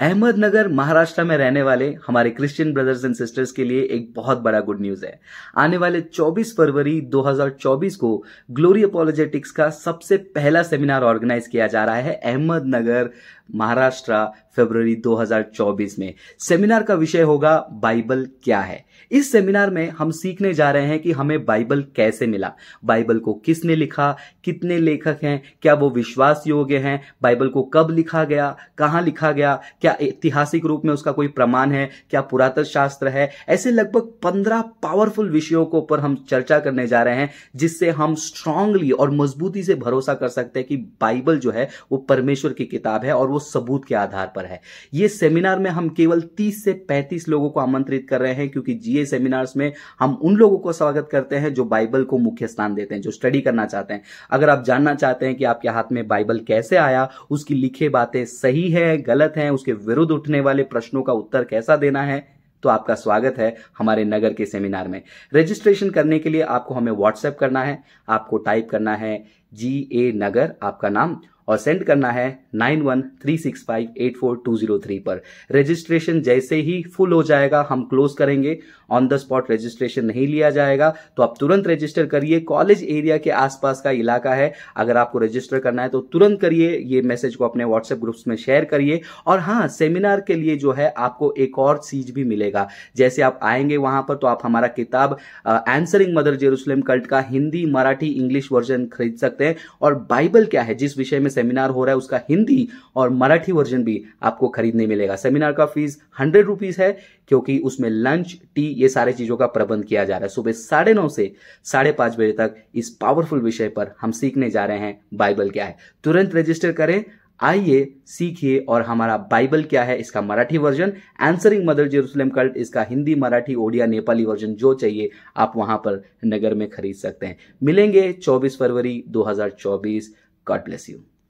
अहमदनगर महाराष्ट्र में रहने वाले हमारे क्रिश्चियन ब्रदर्स एंड सिस्टर्स के लिए एक बहुत बड़ा गुड न्यूज है आने वाले 24 फरवरी 2024 को ग्लोरी अपोलोजेटिक्स का सबसे पहला सेमिनार ऑर्गेनाइज किया जा रहा है अहमदनगर महाराष्ट्र फरवरी 2024 में सेमिनार का विषय होगा बाइबल क्या है इस सेमिनार में हम सीखने जा रहे हैं कि हमें बाइबल कैसे मिला बाइबल को किसने लिखा कितने लेखक हैं क्या वो विश्वास योग्य हैं बाइबल को कब लिखा गया कहाँ लिखा गया क्या ऐतिहासिक रूप में उसका कोई प्रमाण है क्या पुरातन शास्त्र है ऐसे लगभग पंद्रह पावरफुल विषयों को पर हम चर्चा करने जा रहे हैं जिससे हम स्ट्रांगली और मजबूती से भरोसा कर सकते हैं कि बाइबल जो है वो परमेश्वर की किताब है और वो सबूत के आधार पर है ये सेमिनार में हम केवल 30 से 35 लोगों को आमंत्रित कर रहे हैं क्योंकि जीए सेमिनार्स में हम उन लोगों को स्वागत करते हैं जो बाइबल को मुख्य स्थान देते हैं जो स्टडी करना चाहते हैं अगर आप जानना चाहते हैं कि आपके हाथ में बाइबल कैसे आया उसकी लिखे बातें सही है गलत है उसके विरुद्ध उठने वाले प्रश्नों का उत्तर कैसा देना है तो आपका स्वागत है हमारे नगर के सेमिनार में रजिस्ट्रेशन करने के लिए आपको हमें व्हाट्सएप करना है आपको टाइप करना है जी ए नगर आपका नाम और सेंड करना है nine one three six five eight four two zero three पर रजिस्ट्रेशन जैसे ही फुल हो जाएगा हम क्लोज करेंगे ऑन द स्पॉट रजिस्ट्रेशन नहीं लिया जाएगा तो आप तुरंत रजिस्टर करिए कॉलेज एरिया के आसपास का इलाका है अगर आपको रजिस्टर करना है तो तुरंत करिए ये मैसेज को अपने व्हाट्सएप ग्रुप्स में शेयर करिए और हाँ सेमिनार के लिए जो है आपको एक और चीज भी मिलेगा जैसे आप आएंगे वहां पर तो आप हमारा किताब एंसरिंग मदर जेरूसलम कल्ट का हिंदी मराठी इंग्लिश वर्जन खरीद सकते हैं और बाइबल क्या है जिस विषय में सेमिनार हो रहा है उसका हिंदी और मराठी वर्जन भी आपको खरीदने मिलेगा सेमिनार का फीस हंड्रेड रुपीज है क्योंकि उसमें लंच टी ये सारे चीजों का प्रबंध किया जा रहा है सुबह साढ़े नौ से साढ़े पांच बजे तक इस पावरफुल विषय पर हम सीखने जा रहे हैं बाइबल क्या है तुरंत रजिस्टर करें आइए सीखिए और हमारा बाइबल क्या है इसका Marathi version answering mother Jerusalem cult इसका हिंदी मराठी ओडिया नेपाली वर्जन जो चाहिए आप वहां पर नगर में खरीद सकते हैं मिलेंगे 24 फरवरी 2024 गॉड ब्लेस यू